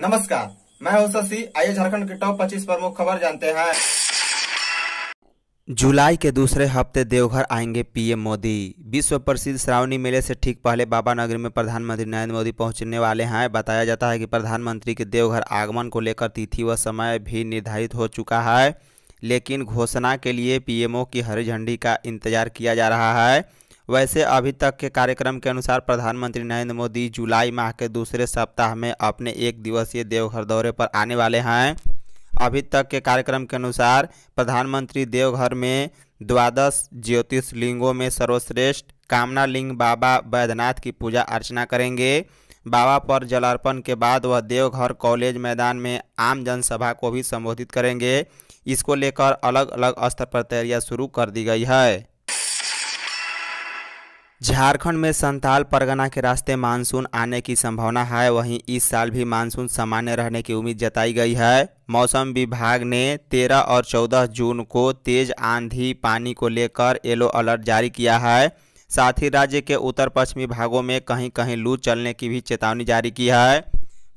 नमस्कार मैं हूं शशि आइए झारखंड के टॉप 25 प्रमुख खबर जानते हैं जुलाई के दूसरे हफ्ते देवघर आएंगे पीएम मोदी विश्व प्रसिद्ध श्रावणी मेले से ठीक पहले बाबा नगर में प्रधानमंत्री नरेंद्र मोदी पहुंचने वाले हैं बताया जाता है कि प्रधानमंत्री के देवघर आगमन को लेकर तिथि व समय भी निर्धारित हो चुका है लेकिन घोषणा के लिए पीएमओ की हरी झंडी का इंतजार किया जा रहा है वैसे अभी तक के कार्यक्रम के अनुसार प्रधानमंत्री नरेंद्र मोदी जुलाई माह के दूसरे सप्ताह में अपने एक दिवसीय देवघर दौरे पर आने वाले हैं अभी तक के कार्यक्रम के अनुसार प्रधानमंत्री देवघर में द्वादश ज्योतिष लिंगों में सर्वश्रेष्ठ कामना लिंग बाबा बैद्यनाथ की पूजा अर्चना करेंगे बाबा पर जलार्पण के बाद वह देवघर कॉलेज मैदान में आम जनसभा को भी संबोधित करेंगे इसको लेकर अलग अलग स्तर पर तैयारियां शुरू कर दी गई है झारखंड में संताल परगना के रास्ते मानसून आने की संभावना है वहीं इस साल भी मानसून सामान्य रहने की उम्मीद जताई गई है मौसम विभाग ने 13 और 14 जून को तेज आंधी पानी को लेकर येलो अलर्ट जारी किया है साथ ही राज्य के उत्तर पश्चिमी भागों में कहीं कहीं लू चलने की भी चेतावनी जारी की है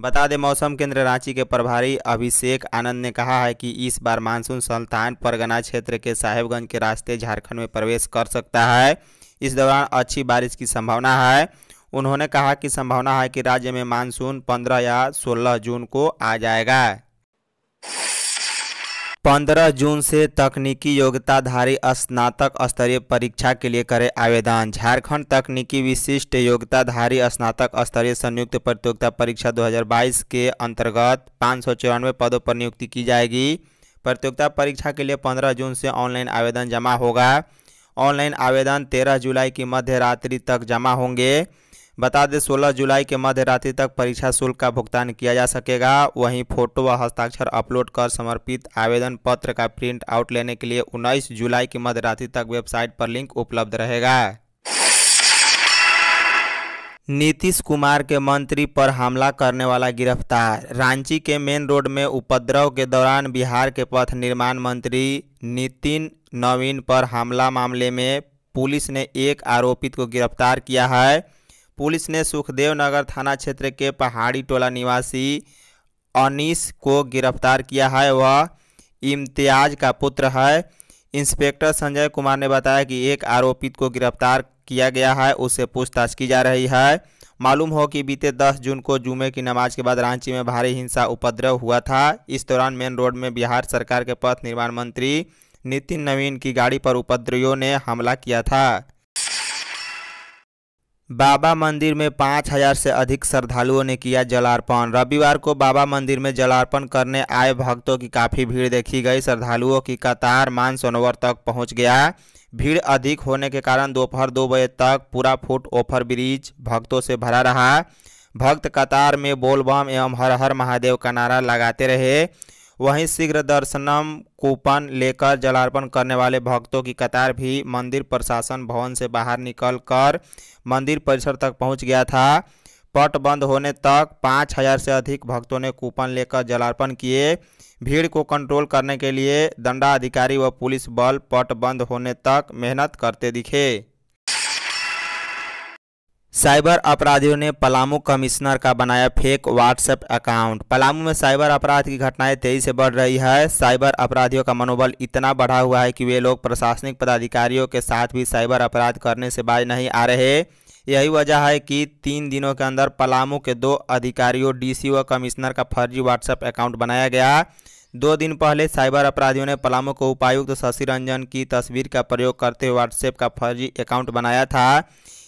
बता दें मौसम केंद्र रांची के प्रभारी अभिषेक आनंद ने कहा है कि इस बार मानसून संतान परगना क्षेत्र के साहेबगंज के रास्ते झारखंड में प्रवेश कर सकता है इस दौरान अच्छी बारिश की संभावना है उन्होंने कहा कि संभावना है कि राज्य में मानसून 15 या 16 जून को आ जाएगा 15 जून से तकनीकी योग्यताधारी स्नातक स्तरीय परीक्षा के लिए करें आवेदन झारखंड तकनीकी विशिष्ट योग्यताधारी स्नातक स्तरीय संयुक्त प्रतियोगिता परीक्षा 2022 के अंतर्गत पाँच पदों पर नियुक्ति की जाएगी प्रतियोगिता परीक्षा के लिए 15 जून से ऑनलाइन आवेदन जमा होगा ऑनलाइन आवेदन तेरह जुलाई की मध्य रात्रि तक जमा होंगे बता दें सोलह जुलाई के मध्य रात्रि तक परीक्षा शुल्क का भुगतान किया जा सकेगा वहीं फोटो व हस्ताक्षर अपलोड कर समर्पित आवेदन पत्र का प्रिंट आउट लेने के लिए 19 जुलाई की मध्य रात्रि तक वेबसाइट पर लिंक उपलब्ध रहेगा नीतीश कुमार के मंत्री पर हमला करने वाला गिरफ्तार रांची के मेन रोड में उपद्रव के दौरान बिहार के पथ निर्माण मंत्री नितिन नवीन पर हमला मामले में पुलिस ने एक आरोपित को गिरफ्तार किया है पुलिस ने सुखदेव नगर थाना क्षेत्र के पहाड़ी टोला निवासी अनीस को गिरफ्तार किया है वह इम्तियाज का पुत्र है इंस्पेक्टर संजय कुमार ने बताया कि एक आरोपित को गिरफ्तार किया गया है उससे पूछताछ की जा रही है मालूम हो कि बीते 10 जून को जुमे की नमाज के बाद रांची में भारी हिंसा उपद्रव हुआ था इस दौरान मेन रोड में बिहार सरकार के पथ निर्माण मंत्री नितिन नवीन की गाड़ी पर उपद्रवियों ने हमला किया था बाबा मंदिर में पाँच हजार से अधिक श्रद्धालुओं ने किया जलार्पण रविवार को बाबा मंदिर में जलार्पण करने आए भक्तों की काफ़ी भीड़ देखी गई श्रद्धालुओं की कतार मानसरोवर तक पहुंच गया भीड़ अधिक होने के कारण दोपहर दो, दो बजे तक पूरा फुट ओफर ब्रिज भक्तों से भरा रहा भक्त कतार में बोलबम एवं हर हर महादेव का नारा लगाते रहे वहीं शीघ्र दर्शनम कूपन लेकर जलार्पण करने वाले भक्तों की कतार भी मंदिर प्रशासन भवन से बाहर निकलकर मंदिर परिसर तक पहुंच गया था पट बंद होने तक पाँच हजार से अधिक भक्तों ने कूपन लेकर जलार्पण किए भीड़ को कंट्रोल करने के लिए दंडाधिकारी व पुलिस बल पट बंद होने तक मेहनत करते दिखे साइबर अपराधियों ने पलामू कमिश्नर का बनाया फेक व्हाट्सएप अकाउंट पलामू में साइबर अपराध की घटनाएं तेजी से बढ़ रही है साइबर अपराधियों का मनोबल इतना बढ़ा हुआ है कि वे लोग प्रशासनिक पदाधिकारियों के साथ भी साइबर अपराध करने से बाज नहीं आ रहे यही वजह है कि तीन दिनों के अंदर पलामू के दो अधिकारियों डी व कमिश्नर का फर्जी व्हाट्सएप अकाउंट बनाया गया दो दिन पहले साइबर अपराधियों ने पलामू को उपायुक्त शशि रंजन की तस्वीर का प्रयोग करते हुए व्हाट्सएप का फर्जी अकाउंट बनाया था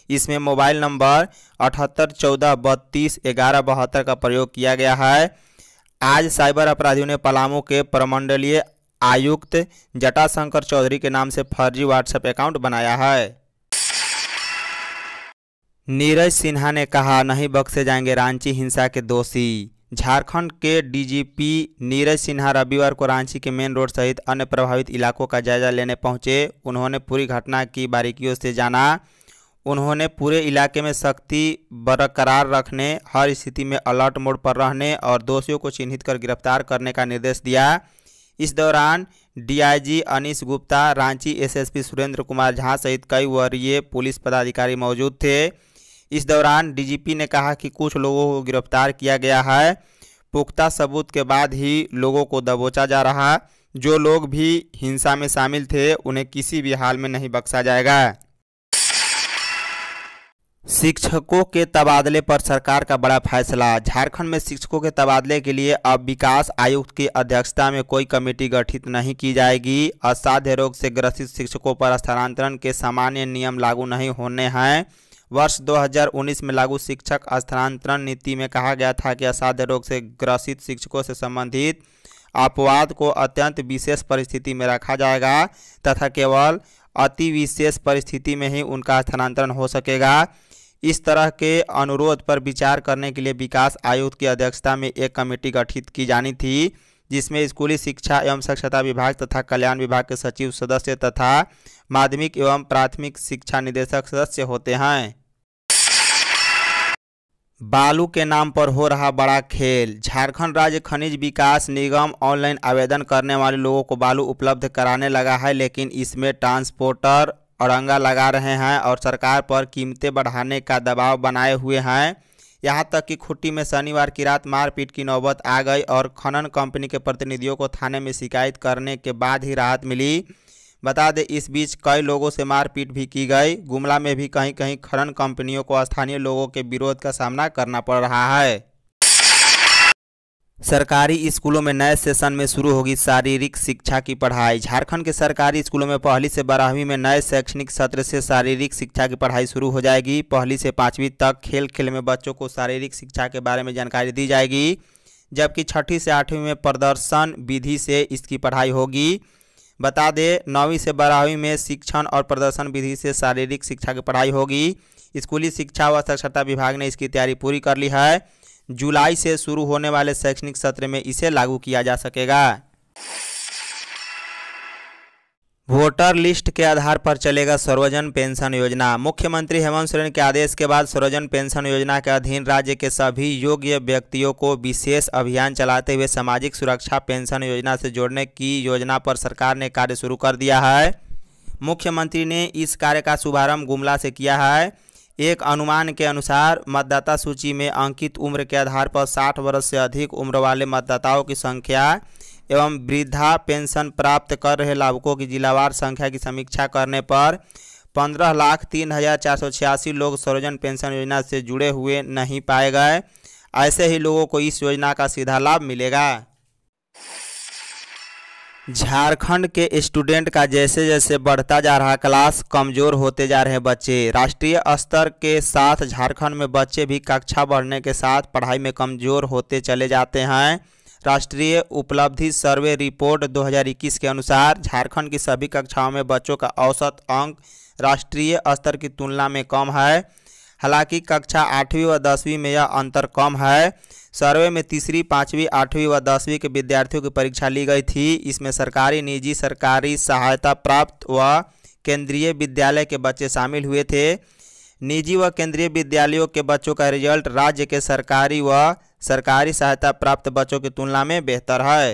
इसमें मोबाइल नंबर अठहत्तर चौदह बत्तीस ग्यारह बहत्तर का प्रयोग किया गया है आज साइबर अपराधियों ने पलामू के प्रमंडलीय आयुक्त जटाशंकर चौधरी के नाम से फर्जी व्हाट्सएप अकाउंट बनाया है नीरज सिन्हा ने कहा नहीं बख्शे जाएंगे रांची हिंसा के दोषी झारखंड के डीजीपी नीरज सिन्हा रविवार को रांची के मेन रोड सहित अन्य प्रभावित इलाकों का जायजा लेने पहुंचे उन्होंने पूरी घटना की बारीकियों से जाना उन्होंने पूरे इलाके में सख्ती बरकरार रखने हर स्थिति में अलर्ट मोड पर रहने और दोषियों को चिन्हित कर गिरफ्तार करने का निर्देश दिया इस दौरान डीआईजी अनिश गुप्ता रांची एसएसपी सुरेंद्र कुमार झा सहित कई वरीय पुलिस पदाधिकारी मौजूद थे इस दौरान डीजीपी ने कहा कि कुछ लोगों को गिरफ्तार किया गया है पुख्ता सबूत के बाद ही लोगों को दबोचा जा रहा जो लोग भी हिंसा में शामिल थे उन्हें किसी भी हाल में नहीं बख्शा जाएगा शिक्षकों के तबादले पर सरकार का बड़ा फैसला झारखंड में शिक्षकों के तबादले के लिए अब विकास आयुक्त की अध्यक्षता में कोई कमेटी गठित नहीं की जाएगी असाध्य रोग से ग्रसित शिक्षकों पर स्थानांतरण के सामान्य नियम लागू नहीं होने हैं वर्ष 2019 में लागू शिक्षक स्थानांतरण नीति में कहा गया था कि असाध्य रोग से ग्रसित शिक्षकों से संबंधित अपवाद को अत्यंत विशेष परिस्थिति में रखा जाएगा तथा केवल अति विशेष परिस्थिति में ही उनका स्थानांतरण हो सकेगा इस तरह के अनुरोध पर विचार करने के लिए विकास आयुक्त की अध्यक्षता में एक कमेटी गठित की जानी थी जिसमें स्कूली शिक्षा एवं साक्षरता विभाग तथा कल्याण विभाग के सचिव सदस्य तथा माध्यमिक एवं प्राथमिक शिक्षा निदेशक सदस्य होते हैं बालू के नाम पर हो रहा बड़ा खेल झारखंड राज्य खनिज विकास निगम ऑनलाइन आवेदन करने वाले लोगों को बालू उपलब्ध कराने लगा है लेकिन इसमें ट्रांसपोर्टर औरंगा लगा रहे हैं और सरकार पर कीमतें बढ़ाने का दबाव बनाए हुए हैं यहाँ तक कि खुट्टी में शनिवार की रात मारपीट की नौबत आ गई और खनन कंपनी के प्रतिनिधियों को थाने में शिकायत करने के बाद ही राहत मिली बता दें इस बीच कई लोगों से मारपीट भी की गई गुमला में भी कहीं कहीं खनन कंपनियों को स्थानीय लोगों के विरोध का सामना करना पड़ रहा है सरकारी स्कूलों में नए सेशन में शुरू होगी शारीरिक शिक्षा की पढ़ाई झारखंड के सरकारी स्कूलों में पहली से बारहवीं में नए शैक्षणिक सत्र से शारीरिक शिक्षा की पढ़ाई शुरू हो जाएगी पहली से पाँचवीं तक खेल खेल में बच्चों को शारीरिक शिक्षा के बारे में जानकारी दी जाएगी जबकि छठी से आठवीं में प्रदर्शन विधि से इसकी पढ़ाई होगी बता दें नौवीं से बारहवीं में शिक्षण और प्रदर्शन विधि से शारीरिक शिक्षा की पढ़ाई होगी स्कूली शिक्षा व साक्षरता विभाग ने इसकी तैयारी पूरी कर ली है जुलाई से शुरू होने वाले शैक्षणिक सत्र में इसे लागू किया जा सकेगा वोटर लिस्ट के आधार पर चलेगा सर्वजन पेंशन योजना मुख्यमंत्री हेमंत सोरेन के आदेश के बाद सर्वजन पेंशन योजना के अधीन राज्य के सभी योग्य व्यक्तियों को विशेष अभियान चलाते हुए सामाजिक सुरक्षा पेंशन योजना से जोड़ने की योजना पर सरकार ने कार्य शुरू कर दिया है मुख्यमंत्री ने इस कार्य का शुभारंभ गुमला से किया है एक अनुमान के अनुसार मतदाता सूची में अंकित उम्र के आधार पर 60 वर्ष से अधिक उम्र वाले मतदाताओं की संख्या एवं वृद्धा पेंशन प्राप्त कर रहे लाभुकों की जिलावार संख्या की समीक्षा करने पर पंद्रह लाख तीन हज़ार चार सौ छियासी लोग सरोजन पेंशन योजना से जुड़े हुए नहीं पाए गए ऐसे ही लोगों को इस योजना का सीधा लाभ मिलेगा झारखंड के स्टूडेंट का जैसे जैसे बढ़ता जा रहा क्लास कमज़ोर होते जा रहे बच्चे राष्ट्रीय स्तर के साथ झारखंड में बच्चे भी कक्षा बढ़ने के साथ पढ़ाई में कमज़ोर होते चले जाते हैं राष्ट्रीय उपलब्धि सर्वे रिपोर्ट 2021 के अनुसार झारखंड की सभी कक्षाओं में बच्चों का औसत अंक राष्ट्रीय स्तर की तुलना में कम है हालांकि कक्षा आठवीं व दसवीं में यह अंतर कम है सर्वे में तीसरी पाँचवीं आठवीं व दसवीं के विद्यार्थियों की परीक्षा ली गई थी इसमें सरकारी निजी सरकारी सहायता प्राप्त व केंद्रीय विद्यालय के बच्चे शामिल हुए थे निजी व केंद्रीय विद्यालयों के बच्चों का रिजल्ट राज्य के सरकारी व सरकारी सहायता प्राप्त बच्चों की तुलना में बेहतर है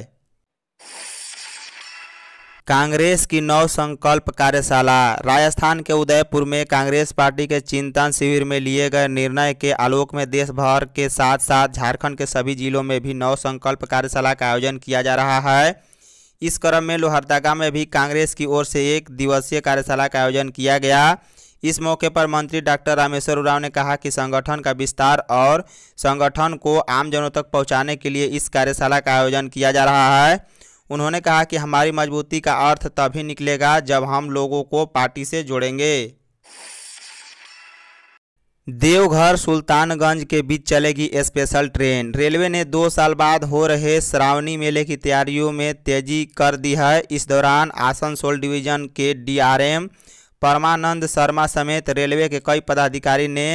कांग्रेस की नव संकल्प कार्यशाला राजस्थान के उदयपुर में कांग्रेस पार्टी के चिंतन शिविर में लिए गए निर्णय के आलोक में देश भर के साथ साथ झारखंड के सभी जिलों में भी नव संकल्प कार्यशाला का आयोजन किया जा रहा है इस क्रम में लोहरदगा में भी कांग्रेस की ओर से एक दिवसीय कार्यशाला का आयोजन किया गया इस मौके पर मंत्री डॉक्टर रामेश्वर उराव ने कहा कि संगठन का विस्तार और संगठन को आमजनों तक पहुँचाने के लिए इस कार्यशाला का आयोजन किया जा रहा है उन्होंने कहा कि हमारी मजबूती का अर्थ तभी निकलेगा जब हम लोगों को पार्टी से जोड़ेंगे देवघर सुल्तानगंज के बीच चलेगी स्पेशल ट्रेन रेलवे ने दो साल बाद हो रहे श्रावणी मेले की तैयारियों में तेजी कर दी है इस दौरान आसनसोल डिवीजन के डीआरएम परमानंद शर्मा समेत रेलवे के कई पदाधिकारी ने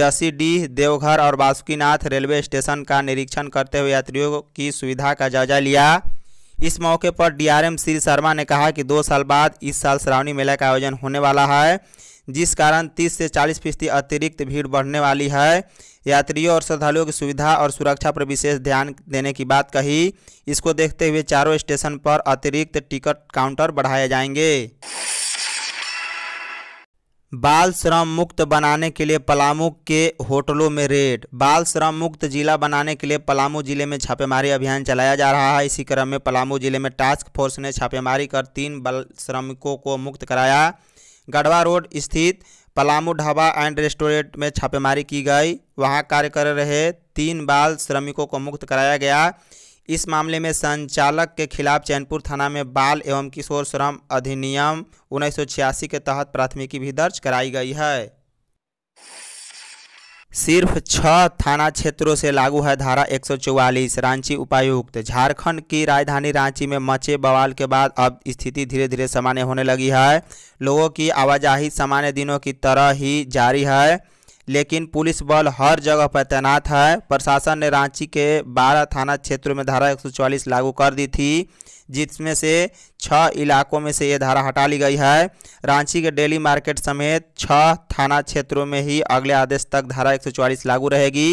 जसीडीह देवघर और बासुकीनाथ रेलवे स्टेशन का निरीक्षण करते हुए यात्रियों की सुविधा का जायजा लिया इस मौके पर डीआरएम श्री शर्मा ने कहा कि दो साल बाद इस साल श्रावणी मेला का आयोजन होने वाला है जिस कारण 30 से 40 फीसदी अतिरिक्त भीड़ बढ़ने वाली है यात्रियों और श्रद्धालुओं की सुविधा और सुरक्षा पर विशेष ध्यान देने की बात कही इसको देखते हुए चारों स्टेशन पर अतिरिक्त टिकट काउंटर बढ़ाए जाएंगे बाल श्रम मुक्त बनाने के लिए पलामू के होटलों में रेड बाल श्रम मुक्त जिला बनाने के लिए पलामू जिले में छापेमारी अभियान चलाया जा रहा है इसी क्रम में पलामू जिले में टास्क फोर्स ने छापेमारी कर तीन बाल श्रमिकों को मुक्त कराया गढ़वा रोड स्थित पलामू ढाबा एंड रेस्टोरेंट में छापेमारी की गई वहाँ कार्य कर रहे तीन बाल श्रमिकों को मुक्त कराया गया इस मामले में संचालक के खिलाफ चैनपुर थाना में बाल एवं किशोर श्रम अधिनियम उन्नीस के तहत प्राथमिकी भी दर्ज कराई गई है सिर्फ छह थाना क्षेत्रों से लागू है धारा 144 रांची उपायुक्त झारखंड की राजधानी रांची में मचे बवाल के बाद अब स्थिति धीरे धीरे सामान्य होने लगी है लोगों की आवाजाही सामान्य दिनों की तरह ही जारी है लेकिन पुलिस बल हर जगह पर तैनात है प्रशासन ने रांची के 12 थाना क्षेत्रों में धारा 144 लागू कर दी थी जिसमें से छः इलाकों में से ये धारा हटा ली गई है रांची के डेली मार्केट समेत छः थाना क्षेत्रों में ही अगले आदेश तक धारा 144 लागू रहेगी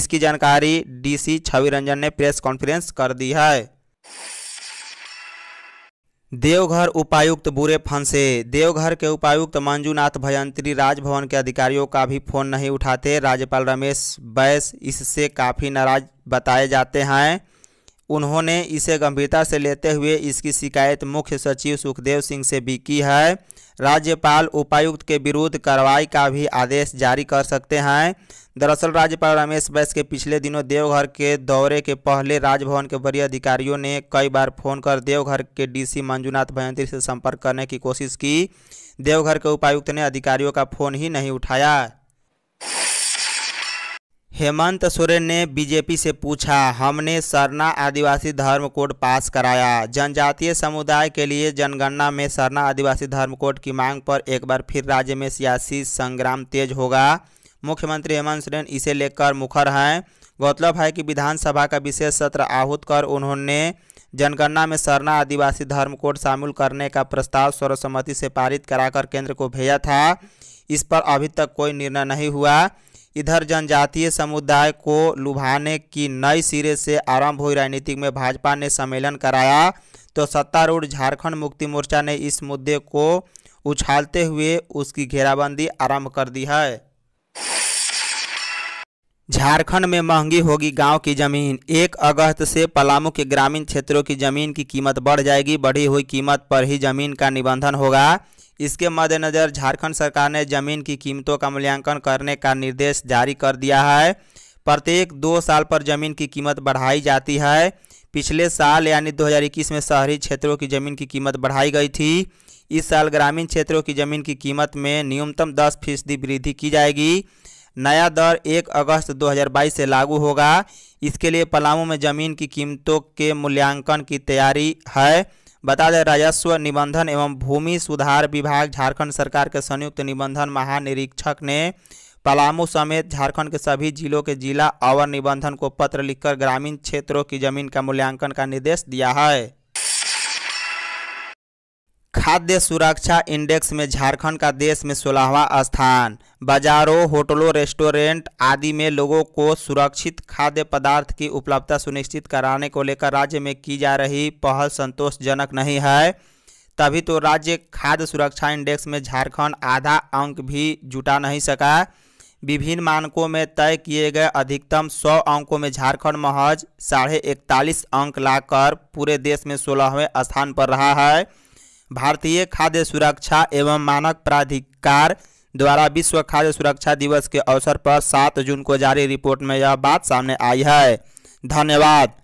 इसकी जानकारी डीसी छवि रंजन ने प्रेस कॉन्फ्रेंस कर दी है देवघर उपायुक्त बुरे फंसे देवघर के उपायुक्त मंजूनाथ भयंत्री राजभवन के अधिकारियों का भी फोन नहीं उठाते राज्यपाल रमेश बैस इससे काफ़ी नाराज बताए जाते हैं उन्होंने इसे गंभीरता से लेते हुए इसकी शिकायत मुख्य सचिव सुखदेव सिंह से भी की है राज्यपाल उपायुक्त के विरुद्ध कार्रवाई का भी आदेश जारी कर सकते हैं दरअसल राज्यपाल रमेश बैस के पिछले दिनों देवघर के दौरे के पहले राजभवन के वरीय अधिकारियों ने कई बार फोन कर देवघर के डीसी मंजूनाथ भयंत्री से संपर्क करने की कोशिश की देवघर के उपायुक्त ने अधिकारियों का फोन ही नहीं उठाया हेमंत सोरेन ने बीजेपी से पूछा हमने सरना आदिवासी धर्म कोड पास कराया जनजातीय समुदाय के लिए जनगणना में सरना आदिवासी धर्म कोड की मांग पर एक बार फिर राज्य में सियासी संग्राम तेज होगा मुख्यमंत्री हेमंत सोरेन इसे लेकर मुखर हैं गौरतलब है कि विधानसभा का विशेष सत्र आहूत कर उन्होंने जनगणना में सरना आदिवासी धर्म कोड शामिल करने का प्रस्ताव सर्वसम्मति से पारित कराकर केंद्र को भेजा था इस पर अभी तक कोई निर्णय नहीं हुआ इधर जनजातीय समुदाय को लुभाने की नए सिरे से आरंभ हुई राजनीति में भाजपा ने सम्मेलन कराया तो सत्तारूढ़ झारखंड मुक्ति मोर्चा ने इस मुद्दे को उछालते हुए उसकी घेराबंदी आरंभ कर दी है झारखंड में महंगी होगी गांव की जमीन एक अगस्त से पलामू के ग्रामीण क्षेत्रों की जमीन की कीमत बढ़ जाएगी बढ़ी हुई कीमत पर ही जमीन का निबंधन होगा इसके मद्देनज़र झारखंड सरकार ने जमीन की कीमतों का मूल्यांकन करने का निर्देश जारी कर दिया है प्रत्येक दो साल पर जमीन की कीमत बढ़ाई जाती है पिछले साल यानी 2021 में शहरी क्षेत्रों की ज़मीन की कीमत बढ़ाई गई थी इस साल ग्रामीण क्षेत्रों की ज़मीन की कीमत में न्यूनतम 10 फीसदी वृद्धि की जाएगी नया दर 1 अगस्त 2022 से लागू होगा इसके लिए पलामू में ज़मीन की कीमतों के मूल्यांकन की तैयारी है बता दें राजस्व निबंधन एवं भूमि सुधार विभाग झारखंड सरकार के संयुक्त निबंधन महानिरीक्षक ने पलामू समेत झारखंड के सभी जिलों के जिला अवर निबंधन को पत्र लिखकर ग्रामीण क्षेत्रों की जमीन का मूल्यांकन का निर्देश दिया है खाद्य सुरक्षा इंडेक्स में झारखंड का देश में सोलहवां स्थान बाजारों होटलों रेस्टोरेंट आदि में लोगों को सुरक्षित खाद्य पदार्थ की उपलब्धता सुनिश्चित कराने को लेकर राज्य में की जा रही पहल संतोषजनक नहीं है तभी तो राज्य खाद्य सुरक्षा इंडेक्स में झारखंड आधा अंक भी जुटा नहीं सका विभिन्न मानकों में तय किए गए अधिकतम 100 अंकों में झारखंड महज साढ़े इकतालीस अंक लाकर पूरे देश में सोलहवें स्थान पर रहा है भारतीय खाद्य सुरक्षा एवं मानक प्राधिकार द्वारा विश्व खाद्य सुरक्षा दिवस के अवसर पर सात जून को जारी रिपोर्ट में यह बात सामने आई है धन्यवाद